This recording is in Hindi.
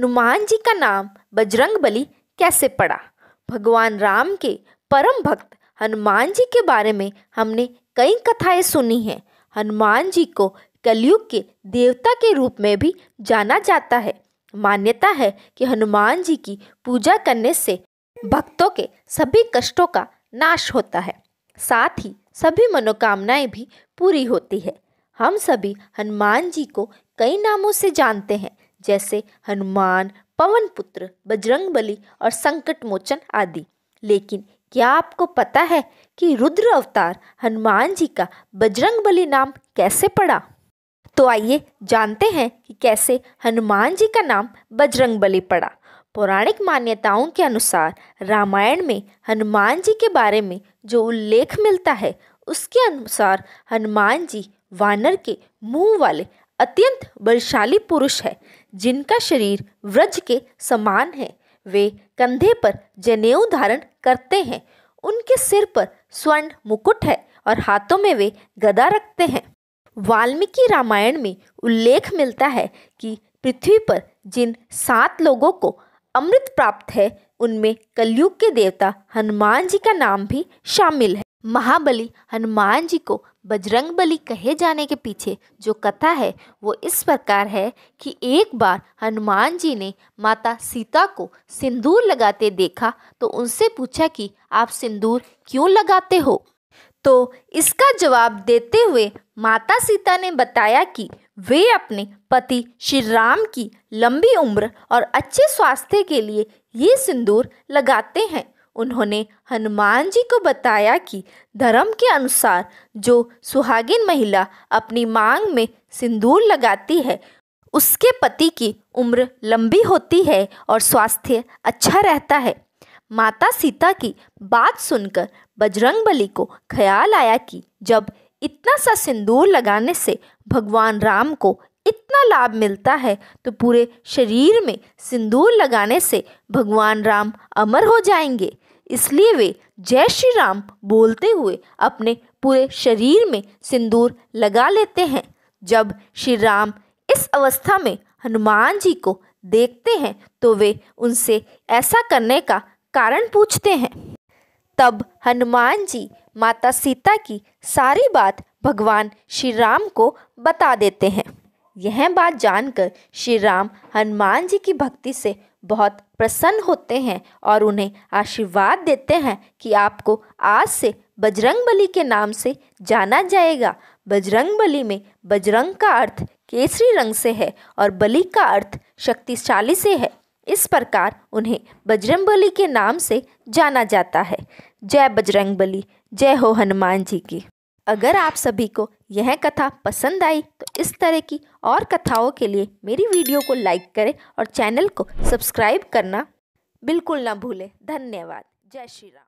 हनुमान जी का नाम बजरंग बली कैसे पड़ा भगवान राम के परम भक्त हनुमान जी के बारे में हमने कई कथाएं सुनी हैं हनुमान जी को कलयुग के देवता के रूप में भी जाना जाता है मान्यता है कि हनुमान जी की पूजा करने से भक्तों के सभी कष्टों का नाश होता है साथ ही सभी मनोकामनाएं भी पूरी होती है हम सभी हनुमान जी को कई नामों से जानते हैं जैसे हनुमान पवन पुत्र बजरंग बली और संकट मोचन आदि लेकिन क्या आपको पता है कि रुद्र अवतार हनुमान जी का बजरंग बली नाम कैसे पड़ा तो आइए जानते हैं कि कैसे हनुमान जी का नाम बजरंग बली पड़ा पौराणिक मान्यताओं के अनुसार रामायण में हनुमान जी के बारे में जो उल्लेख मिलता है उसके अनुसार हनुमान जी वानर के मुंह वाले अत्यंत बलशाली पुरुष है जिनका शरीर व्रज के समान है वे कंधे पर जनेऊ धारण करते हैं उनके सिर पर स्वर्ण मुकुट है और हाथों में वे गदा रखते हैं वाल्मीकि रामायण में उल्लेख मिलता है कि पृथ्वी पर जिन सात लोगों को अमृत प्राप्त है उनमें कलयुग के देवता हनुमान जी का नाम भी शामिल है महाबली हनुमान जी को बजरंग बली कहे जाने के पीछे जो कथा है वो इस प्रकार है कि एक बार हनुमान जी ने माता सीता को सिंदूर लगाते देखा तो उनसे पूछा कि आप सिंदूर क्यों लगाते हो तो इसका जवाब देते हुए माता सीता ने बताया कि वे अपने पति श्री राम की लंबी उम्र और अच्छे स्वास्थ्य के लिए ये सिंदूर लगाते हैं उन्होंने हनुमान जी को बताया कि धर्म के अनुसार जो सुहागिन महिला अपनी मांग में सिंदूर लगाती है उसके पति की उम्र लंबी होती है और स्वास्थ्य अच्छा रहता है माता सीता की बात सुनकर बजरंग बली को ख्याल आया कि जब इतना सा सिंदूर लगाने से भगवान राम को इतना लाभ मिलता है तो पूरे शरीर में सिंदूर लगाने से भगवान राम अमर हो जाएंगे इसलिए वे जय श्री राम बोलते हुए अपने पूरे शरीर में सिंदूर लगा लेते हैं जब श्री राम इस अवस्था में हनुमान जी को देखते हैं तो वे उनसे ऐसा करने का कारण पूछते हैं तब हनुमान जी माता सीता की सारी बात भगवान श्री राम को बता देते हैं यह बात जानकर श्री राम हनुमान जी की भक्ति से बहुत प्रसन्न होते हैं और उन्हें आशीर्वाद देते हैं कि आपको आज से बजरंग बली के नाम से जाना जाएगा बजरंग बली में बजरंग का अर्थ केसरी रंग से है और बली का अर्थ शक्तिशाली से है इस प्रकार उन्हें बजरंग बली के नाम से जाना जाता है जय बजरंग बली जय हो हनुमान जी की अगर आप सभी को यह कथा पसंद आई तो इस तरह की और कथाओं के लिए मेरी वीडियो को लाइक करें और चैनल को सब्सक्राइब करना बिल्कुल ना भूलें धन्यवाद जय श्री राम